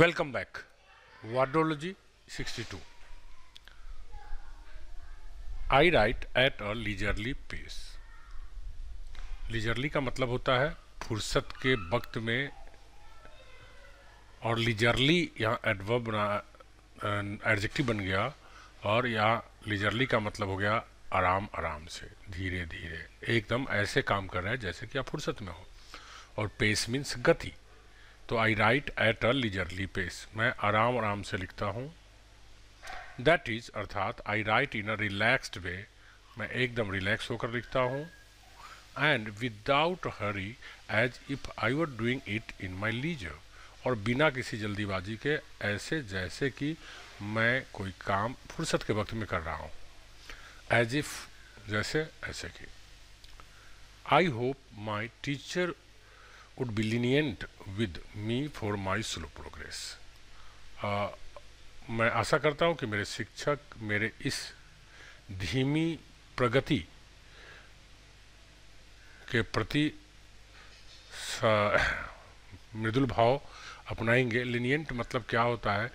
Welcome back Wordology 62. I write at a leisurely pace leisurely का मतलब होता है फुर्सत के वक्त में और लीजरली यहाँ एडवर्ब एडजेक्टिव बन गया और यहाँ लीजरली का मतलब हो गया आराम आराम से धीरे धीरे एकदम ऐसे काम कर रहे हैं जैसे कि आप फुर्सत में हो और पेस मीन्स गति तो I write at a leisurely pace मैं आराम आराम से लिखता हूँ दैट इज़ अर्थात आई राइट इन अ रिलैक्सड वे मैं एकदम रिलैक्स होकर लिखता हूँ and without hurry as if I were doing it in my leisure और बिना किसी जल्दीबाजी के ऐसे जैसे कि मैं कोई काम फुर्सत के वक्त में कर रहा हूँ एज इफ़ जैसे ऐसे कि I hope my teacher could be lenient with me for my slow progress. Uh, मैं आशा करता हूँ कि मेरे शिक्षक मेरे इस धीमी प्रगति के प्रति मृदुल भाव अपनाएंगे लिनियंट मतलब क्या होता है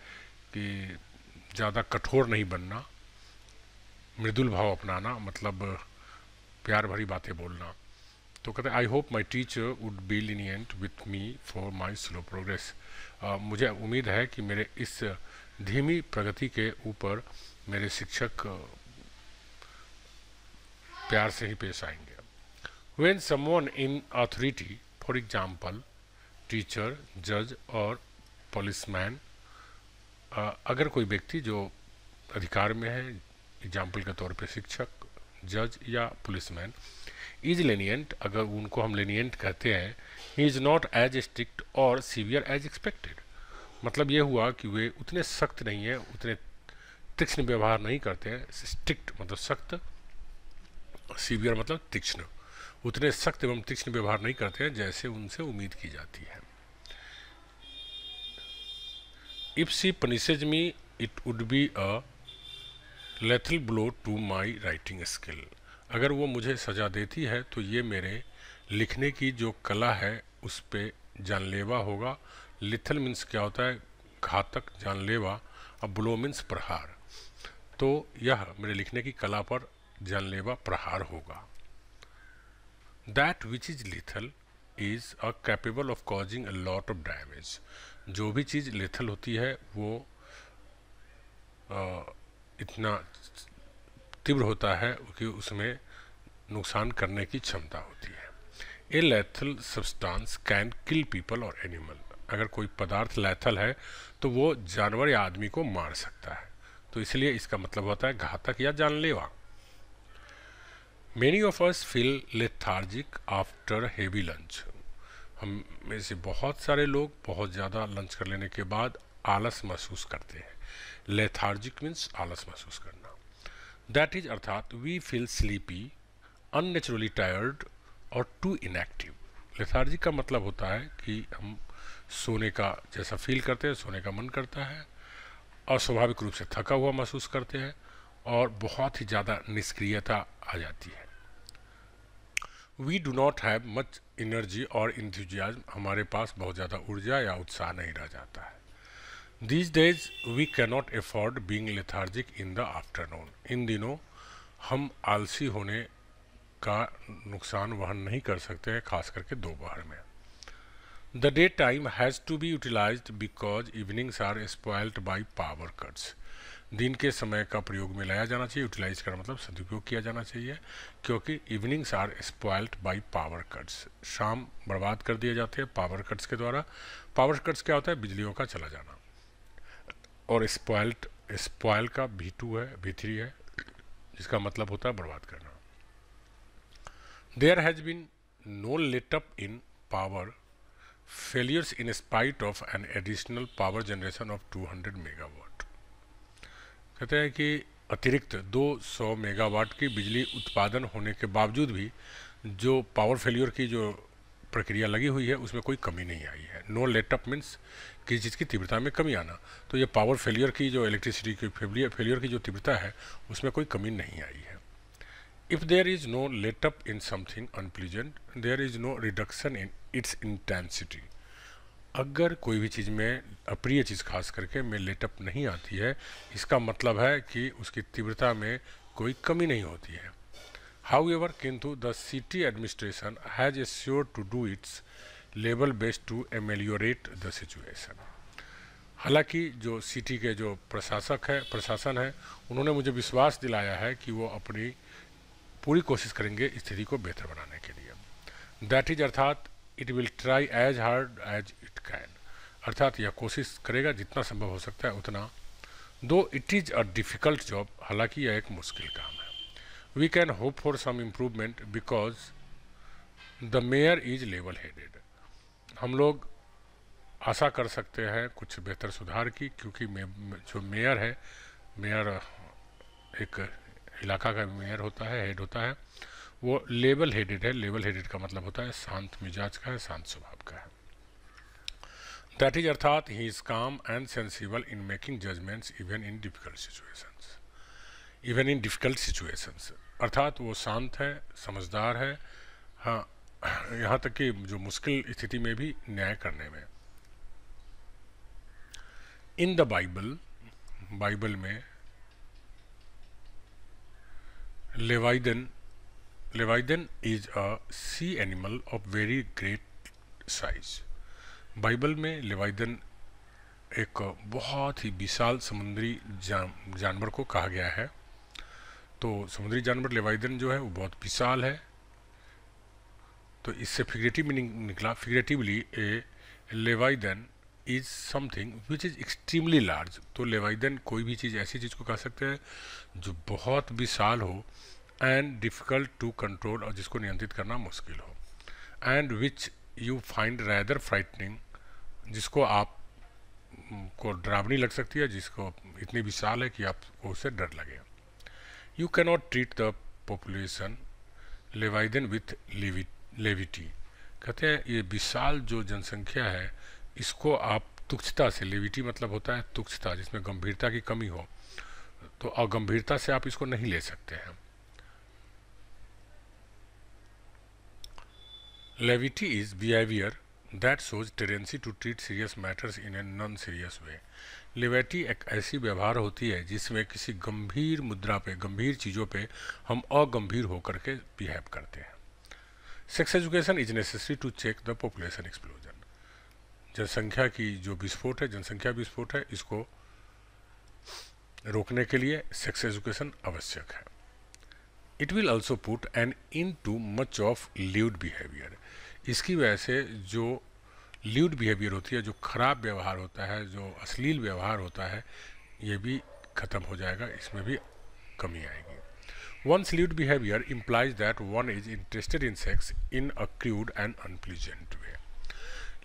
कि ज़्यादा कठोर नहीं बनना मृदुल भाव अपनाना मतलब प्यार भरी बातें बोलना तो कहते I hope my teacher would be lenient with me for my slow progress मुझे उम्मीद है कि मेरे इस धीमी प्रगति के ऊपर मेरे शिक्षक प्यार से ही पेश आएंगे when someone in authority for example teacher जज और पुलिसमैन अगर कोई व्यक्ति जो अधिकार में है एग्जाम्पल के तौर पे शिक्षक जज या पुलिसमैन इज लेनियंट अगर उनको हम लेनियंट कहते हैं he is not as strict और सीवियर एज एक्सपेक्टेड मतलब ये हुआ कि वे उतने सख्त नहीं हैं उतने तीक्ष्ण व्यवहार नहीं करते हैं स्ट्रिक्ट मतलब सख्त सीवियर मतलब तीक्ष्ण उतने सख्त एवं तीक्ष्ण व्यवहार नहीं करते हैं जैसे उनसे उम्मीद की जाती है if she punishes me it would be a lethal blow to my writing skill अगर वो मुझे सज़ा देती है तो ये मेरे लिखने की जो कला है उस पर जानलेवा होगा लिथल मीन्स क्या होता है घातक जानलेवा और ब्लो मीन्स प्रहार तो यह मेरे लिखने की कला पर जानलेवा प्रहार होगा that which is lethal is a capable of causing a lot of damage जो भी चीज़ लेथल होती है वो आ, इतना तीव्र होता है कि उसमें नुकसान करने की क्षमता होती है a lethal substance can kill people और एनिमल अगर कोई पदार्थ लैथल है तो वो जानवर या आदमी को मार सकता है तो इसलिए इसका मतलब होता है घातक या जानलेवा many of us feel lethargic after heavy lunch हम में से बहुत सारे लोग बहुत ज़्यादा लंच कर लेने के बाद आलस महसूस करते हैं लेथार्जिक मीन्स आलस महसूस करना दैट इज अर्थात we feel sleepy unnaturally tired और टू इनएक्टिव लेथार्जिक का मतलब होता है कि हम सोने का जैसा फील करते हैं सोने का मन करता है और स्वाभाविक रूप से थका हुआ महसूस करते हैं और बहुत ही ज़्यादा निष्क्रियता आ जाती है we do not have much energy और इंथ्यूजियाज हमारे पास बहुत ज़्यादा ऊर्जा या उत्साह नहीं रह जाता है these days we cannot afford being lethargic in the afternoon इन दिनों हम आलसी होने का नुकसान वहन नहीं कर सकते खास करके दोपहर में the day time has to be utilise because evenings are spoiled by power cuts दिन के समय का प्रयोग में लाया जाना चाहिए यूटिलाइज का मतलब सदुपयोग किया जाना चाहिए क्योंकि evenings are spoiled by power cuts शाम बर्बाद कर दिए जाते हैं पावर कट्स के द्वारा पावर कट्स क्या होता है बिजलियों का चला जाना और स्पॉइल्ट स्पॉयल का भी टू है भी थ्री है जिसका मतलब होता है बर्बाद करना there has been no letup in power in spite of an additional power generation of two 200 megawatt कहते हैं कि अतिरिक्त 200 मेगावाट की बिजली उत्पादन होने के बावजूद भी जो पावर फेलियर की जो प्रक्रिया लगी हुई है उसमें कोई कमी नहीं आई है नो लेटअप मीन्स किसी चीज़ की तीव्रता में कमी आना तो ये पावर फेलियर की जो इलेक्ट्रिसिटी की फेलियर फेलियर की जो तीव्रता है उसमें कोई कमी नहीं आई है if there is no letup in something something unpleasant is no reduction in its intensity अगर कोई भी चीज़ में अप्रिय चीज़ खास करके में लेटअप नहीं आती है इसका मतलब है कि उसकी तीव्रता में कोई कमी नहीं होती है However, Kintu, the city administration has assured to do its level best to ameliorate the situation. हालांकि जो सिटी के जो प्रशासक है प्रशासन है उन्होंने मुझे विश्वास दिलाया है कि वो अपनी पूरी कोशिश करेंगे स्थिति को बेहतर बनाने के लिए दैट इज अर्थात it will try as hard as it can अर्थात यह कोशिश करेगा जितना संभव हो सकता है उतना दो it is a difficult job हालांकि यह एक मुश्किल काम है we can hope for some improvement because the mayor is level headed हम लोग आशा कर सकते हैं कुछ बेहतर सुधार की क्योंकि जो मेयर है मेयर एक इलाका का मेयर होता है हेड होता है वो लेबल हेडेड है लेबल हेडेड का मतलब होता है शांत मिजाज का है शांत स्वभाव का है दैट इज अर्थात he is calm and sensible in making judgments even in difficult situations even in difficult situations अर्थात वो शांत है समझदार है हाँ यहाँ तक कि जो मुश्किल स्थिति में भी न्याय करने में इन द बाइबल बाइबल में leviathan leviathan is a sea animal of very great size Bible में लेवाइडन एक बहुत ही विशाल समुद्री जानवर को कहा गया है तो समुद्री जानवर लेवाइदन जो है वो बहुत विशाल है तो इससे फिगरेटिव मीनिंग निकला figuratively a leviathan is something which is extremely large तो लेवाइदन कोई भी चीज़ ऐसी चीज़ को कह सकते हैं जो बहुत विशाल हो एंड डिफ़िकल्ट टू कंट्रोल और जिसको नियंत्रित करना मुश्किल हो and which you find rather frightening जिसको आप को डरावनी लग सकती है जिसको इतनी विशाल है कि आपको उससे डर लगे You cannot treat the population leviathan with levity कहते हैं ये विशाल जो जनसंख्या है इसको आप तुच्छता से लेविटी मतलब होता है तुच्छता जिसमें गंभीरता की कमी हो तो अगंभीरता से आप इसको नहीं ले सकते हैं levity is behaviour that shows tendency to treat serious matters in a non serious way levity एक ऐसी व्यवहार होती है जिसमें किसी गंभीर मुद्रा पे गंभीर चीज़ों पे हम अगंभीर होकर के बिहेव करते हैं sex education is necessary to check the population explosion जनसंख्या की जो विस्फोट है जनसंख्या विस्फोट है इसको रोकने के लिए सेक्स एजुकेशन आवश्यक है it will also put an end to much of lewd behaviour इसकी वजह से जो ल्यूड बिहेवियर होती है जो खराब व्यवहार होता है जो अश्लील व्यवहार होता है ये भी ख़त्म हो जाएगा इसमें भी कमी आएगी once lewd behaviour implies that one is interested in sex in a crude and unpleasant way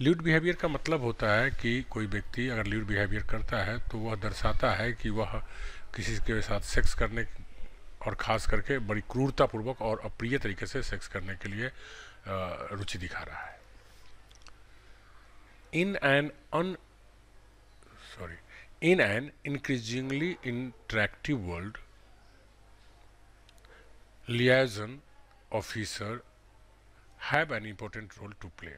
lewd behaviour का मतलब होता है कि कोई व्यक्ति अगर ल्यूड बिहेवियर करता है तो वह दर्शाता है कि वह किसी के साथ सेक्स करने और ख़ास करके बड़ी क्रूरतापूर्वक और अप्रिय तरीके से सेक्स करने के लिए रुचि दिखा रहा है in an un sorry in an increasingly interactive world liaison officer have an important role to play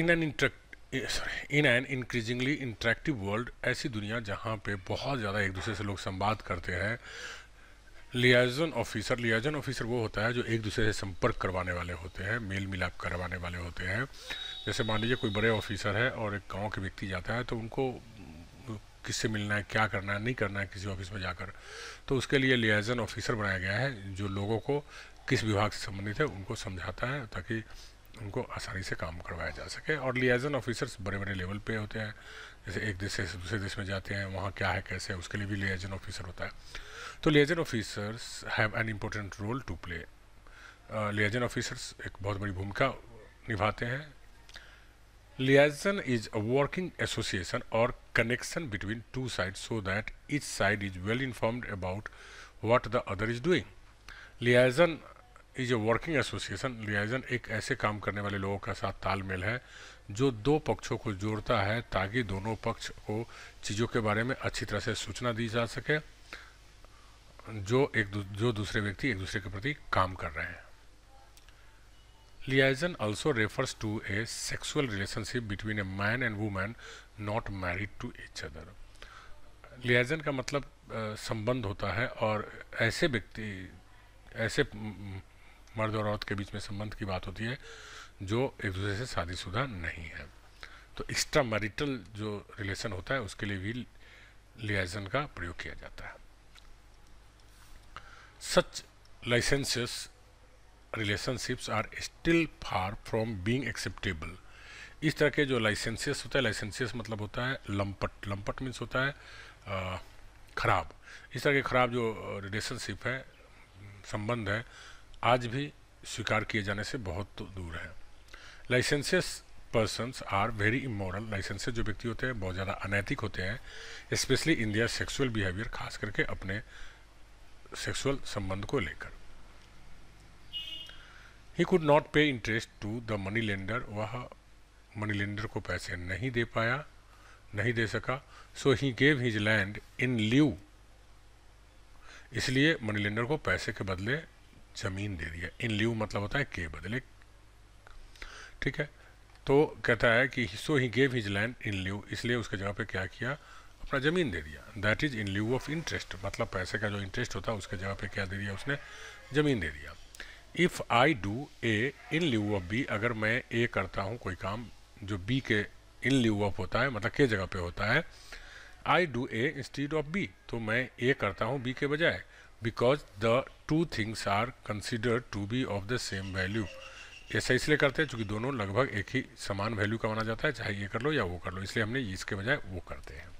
in an sorry in an increasingly interactive world ऐसी दुनिया जहाँ पे बहुत ज़्यादा एक दूसरे से लोग संवाद करते हैं लियाजन ऑफिसर लियाजन ऑफिसर वो होता है जो एक दूसरे से संपर्क करवाने वाले होते हैं मेल मिलाप करवाने वाले होते हैं जैसे मान लीजिए कोई बड़े ऑफिसर है और एक गांव के व्यक्ति जाता है तो उनको किससे मिलना है क्या करना है नहीं करना है किसी ऑफिस में जाकर तो उसके लिए लियाजन ऑफिसर बनाया गया है जो लोगों को किस विभाग से संबंधित है उनको समझाता है ताकि उनको आसानी से काम करवाया जा सके और लियाजन ऑफिसर्स बड़े बड़े लेवल पे होते हैं जैसे एक देश से दूसरे देश में जाते हैं वहाँ क्या है कैसे है उसके लिए भी लियाजन ऑफिसर होता है तो liaison officers have an important role to play liaison officers एक बहुत बड़ी भूमिका निभाते हैं liaison is a working association और connection between two side so that each side is well informed about what the other is doing liaison is a working association liaison एक ऐसे काम करने वाले लोगों का साथ तालमेल है जो दो पक्षों को जोड़ता है ताकि दोनों पक्ष को चीज़ों के बारे में अच्छी तरह से सूचना दी जा सके जो एक जो दूसरे व्यक्ति एक दूसरे के प्रति काम कर रहे हैं liaison also refers to a sexual relationship between a man and woman not married to each other liaison का मतलब संबंध होता है और ऐसे व्यक्ति ऐसे मर्द और औरत के बीच में संबंध की बात होती है जो एक दूसरे से शादीशुदा नहीं है तो एक्स्ट्रा मैरिटल जो रिलेशन होता है उसके लिए भी लियाजन का प्रयोग किया जाता है Such licenses relationships are still far from being acceptable. इस तरह के जो लाइसेंसियस होता है लाइसेंसियस मतलब होता है लंपट लंपट मीन्स होता है ख़राब इस तरह के ख़राब जो रिलेशनशिप है संबंध है आज भी स्वीकार किए जाने से बहुत दूर है licentious persons are very immoral licentious जो व्यक्ति होते हैं बहुत ज़्यादा अनैतिक होते हैं स्पेशली इंडिया सेक्सुअल बिहेवियर खास करके अपने सेक्सुअल संबंध को लेकर ही could not pay interest to the money lender वह मनी लेंडर को पैसे नहीं दे पाया नहीं दे सका so he gave his land in lieu इसलिए मनी लेंडर को पैसे के बदले जमीन दे दिया इन ल्यू मतलब होता है के बदले ठीक है तो कहता है कि so he gave his land in lieu इसलिए उसके जगह पे क्या किया अपना ज़मीन दे दिया that is in lieu of interest मतलब पैसे का जो इंटरेस्ट होता है उसके जगह पे क्या दे दिया उसने ज़मीन दे दिया if I do A in lieu of B अगर मैं ए करता हूँ कोई काम जो बी के इन ल्यू ऑफ होता है मतलब के जगह पे होता है I do A instead of B तो मैं ए करता हूँ बी के बजाय because the two things are considered to be of the same value ऐसा इसलिए करते हैं क्योंकि दोनों लगभग एक ही समान वैल्यू का माना जाता है चाहे ये कर लो या वो कर लो इसलिए हमने इसके बजाय वो करते हैं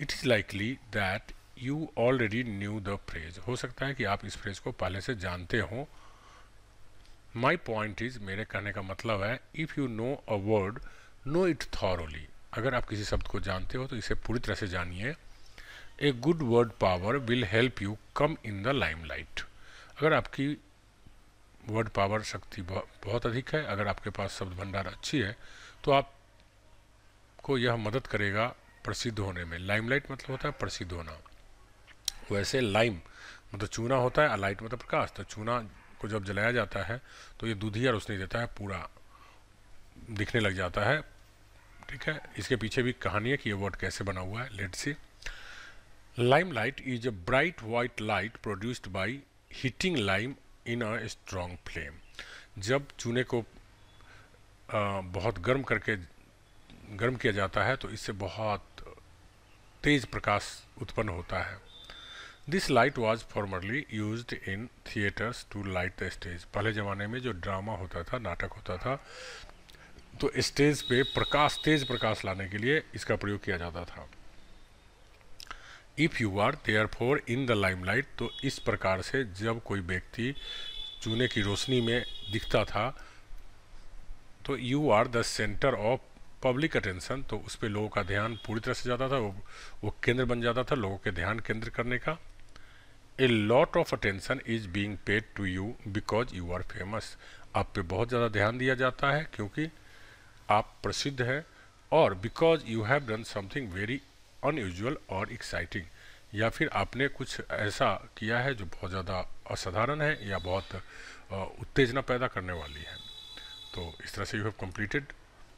it is likely that you already knew the phrase हो सकता है कि आप इस फ्रेज को पहले से जानते हो माई पॉइंट इज मेरे कहने का मतलब है if you know a word know it thoroughly अगर आप किसी शब्द को जानते हो तो इसे पूरी तरह से जानिए a good word power will help you come in the limelight अगर आपकी वर्ड पावर शक्ति बहुत अधिक है अगर आपके पास शब्द भंडार अच्छी है तो आपको यह मदद करेगा प्रसिद्ध होने में लाइमलाइट मतलब होता है प्रसिद्ध होना वैसे लाइम मतलब चूना होता है अलाइट मतलब प्रकाश तो चूना को जब जलाया जाता है तो ये दूधिया रोशनी देता है पूरा दिखने लग जाता है ठीक है इसके पीछे भी कहानी है कि ये वर्ड कैसे बना हुआ है let see limelight is a bright white light produced by heating lime in a strong flame जब चूने को आ, बहुत गर्म करके गर्म किया जाता है तो इससे बहुत तेज प्रकाश उत्पन्न होता है this light was formerly use in theatres to light the stage पहले ज़माने में जो ड्रामा होता था नाटक होता था तो स्टेज पे प्रकाश तेज प्रकाश लाने के लिए इसका प्रयोग किया जाता था if you are therefore in the limelight तो इस प्रकार से जब कोई व्यक्ति चूने की रोशनी में दिखता था तो you are the centre of public attention तो उस पर लोगों का ध्यान पूरी तरह से जाता था वो वो केंद्र बन जाता था लोगों के ध्यान केंद्र करने का a lot of attention is being paid to you because you are famous आप पे बहुत ज़्यादा ध्यान दिया जाता है क्योंकि आप प्रसिद्ध हैं और because you have done something very unusual और एक्साइटिंग या फिर आपने कुछ ऐसा किया है जो बहुत ज़्यादा असाधारण है या बहुत उत्तेजना पैदा करने वाली है तो इस तरह से यू हैव कम्प्लीटेड